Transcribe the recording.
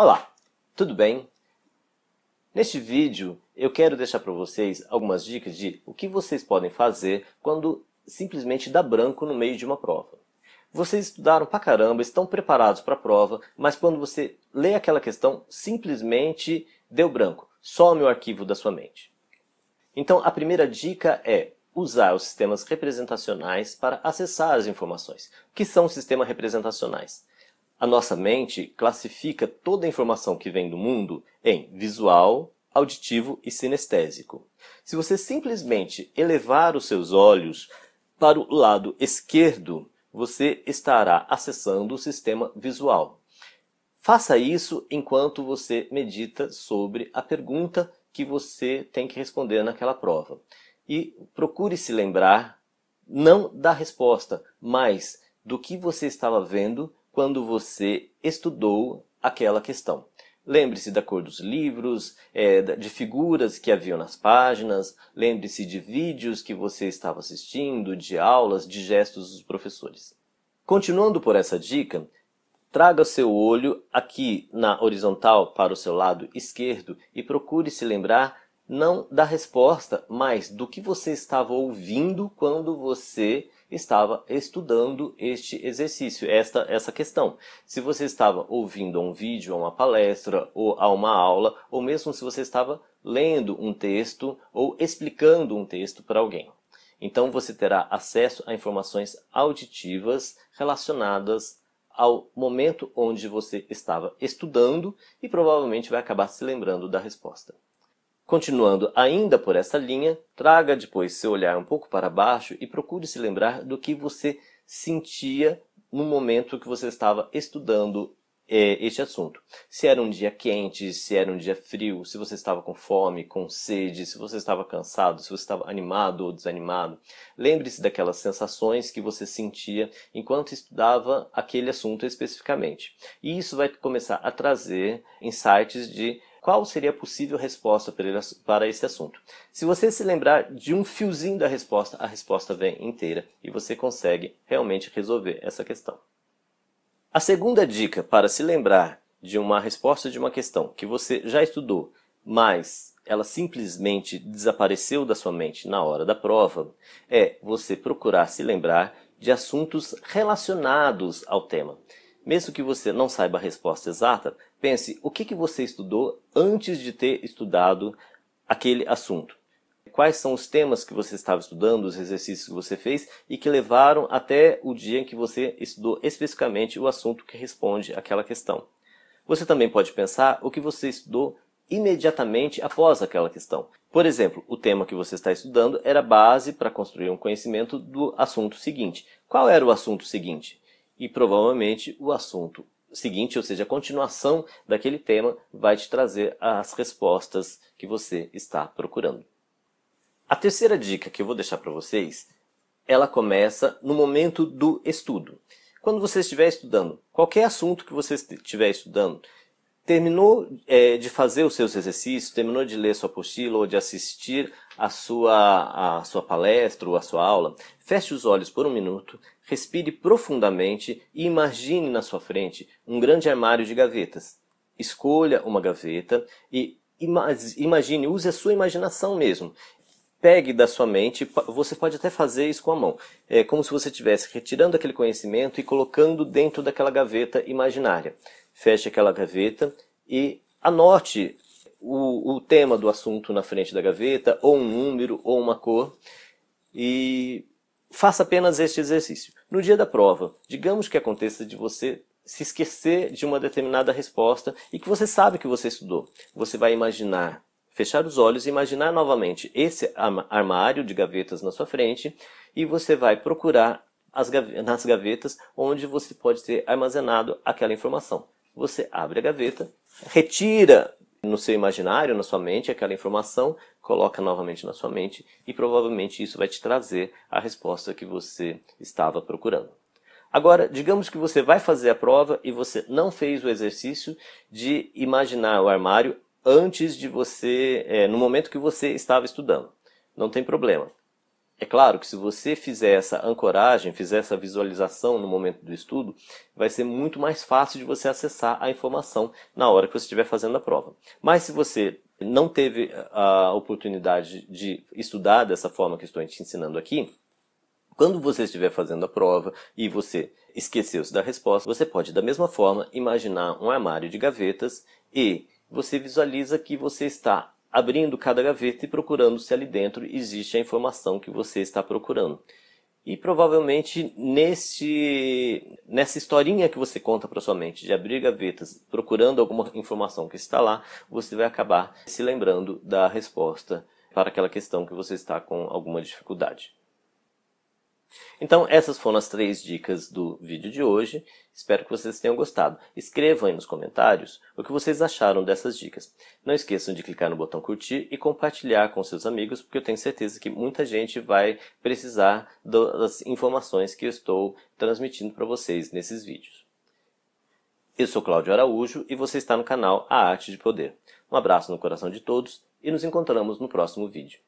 Olá, tudo bem? Neste vídeo eu quero deixar para vocês algumas dicas de o que vocês podem fazer quando simplesmente dá branco no meio de uma prova. Vocês estudaram pra caramba, estão preparados para a prova, mas quando você lê aquela questão, simplesmente deu branco, some o arquivo da sua mente. Então a primeira dica é usar os sistemas representacionais para acessar as informações. O que são sistemas representacionais? A nossa mente classifica toda a informação que vem do mundo em visual, auditivo e sinestésico. Se você simplesmente elevar os seus olhos para o lado esquerdo, você estará acessando o sistema visual. Faça isso enquanto você medita sobre a pergunta que você tem que responder naquela prova. E procure se lembrar não da resposta, mas do que você estava vendo quando você estudou aquela questão. Lembre-se da cor dos livros, é, de figuras que haviam nas páginas, lembre-se de vídeos que você estava assistindo, de aulas, de gestos dos professores. Continuando por essa dica, traga seu olho aqui na horizontal para o seu lado esquerdo e procure se lembrar não da resposta, mas do que você estava ouvindo quando você estava estudando este exercício, esta essa questão. Se você estava ouvindo a um vídeo, a uma palestra ou a uma aula, ou mesmo se você estava lendo um texto ou explicando um texto para alguém. Então você terá acesso a informações auditivas relacionadas ao momento onde você estava estudando e provavelmente vai acabar se lembrando da resposta. Continuando ainda por essa linha, traga depois seu olhar um pouco para baixo e procure se lembrar do que você sentia no momento que você estava estudando é, este assunto. Se era um dia quente, se era um dia frio, se você estava com fome, com sede, se você estava cansado, se você estava animado ou desanimado. Lembre-se daquelas sensações que você sentia enquanto estudava aquele assunto especificamente. E isso vai começar a trazer insights de qual seria a possível resposta para esse assunto. Se você se lembrar de um fiozinho da resposta, a resposta vem inteira e você consegue realmente resolver essa questão. A segunda dica para se lembrar de uma resposta de uma questão que você já estudou, mas ela simplesmente desapareceu da sua mente na hora da prova, é você procurar se lembrar de assuntos relacionados ao tema. Mesmo que você não saiba a resposta exata, pense o que, que você estudou antes de ter estudado aquele assunto. Quais são os temas que você estava estudando, os exercícios que você fez e que levaram até o dia em que você estudou especificamente o assunto que responde àquela questão. Você também pode pensar o que você estudou imediatamente após aquela questão. Por exemplo, o tema que você está estudando era base para construir um conhecimento do assunto seguinte. Qual era o assunto seguinte? e provavelmente o assunto seguinte, ou seja, a continuação daquele tema, vai te trazer as respostas que você está procurando. A terceira dica que eu vou deixar para vocês, ela começa no momento do estudo. Quando você estiver estudando, qualquer assunto que você estiver estudando, terminou é, de fazer os seus exercícios, terminou de ler sua apostila ou de assistir a sua, a sua palestra ou a sua aula, feche os olhos por um minuto, respire profundamente e imagine na sua frente um grande armário de gavetas. Escolha uma gaveta e imagine, use a sua imaginação mesmo. Pegue da sua mente, você pode até fazer isso com a mão. É como se você estivesse retirando aquele conhecimento e colocando dentro daquela gaveta imaginária feche aquela gaveta e anote o, o tema do assunto na frente da gaveta, ou um número, ou uma cor, e faça apenas este exercício. No dia da prova, digamos que aconteça de você se esquecer de uma determinada resposta e que você sabe que você estudou. Você vai imaginar, fechar os olhos e imaginar novamente esse armário de gavetas na sua frente e você vai procurar as gavetas, nas gavetas onde você pode ter armazenado aquela informação você abre a gaveta, retira no seu imaginário, na sua mente, aquela informação, coloca novamente na sua mente e provavelmente isso vai te trazer a resposta que você estava procurando. Agora, digamos que você vai fazer a prova e você não fez o exercício de imaginar o armário antes de você, é, no momento que você estava estudando. Não tem problema. É claro que se você fizer essa ancoragem, fizer essa visualização no momento do estudo, vai ser muito mais fácil de você acessar a informação na hora que você estiver fazendo a prova. Mas se você não teve a oportunidade de estudar dessa forma que estou te ensinando aqui, quando você estiver fazendo a prova e você esqueceu-se da resposta, você pode, da mesma forma, imaginar um armário de gavetas e você visualiza que você está abrindo cada gaveta e procurando se ali dentro existe a informação que você está procurando. E provavelmente nesse, nessa historinha que você conta para sua mente de abrir gavetas procurando alguma informação que está lá, você vai acabar se lembrando da resposta para aquela questão que você está com alguma dificuldade. Então, essas foram as três dicas do vídeo de hoje. Espero que vocês tenham gostado. Escrevam aí nos comentários o que vocês acharam dessas dicas. Não esqueçam de clicar no botão curtir e compartilhar com seus amigos, porque eu tenho certeza que muita gente vai precisar das informações que eu estou transmitindo para vocês nesses vídeos. Eu sou Cláudio Araújo e você está no canal A Arte de Poder. Um abraço no coração de todos e nos encontramos no próximo vídeo.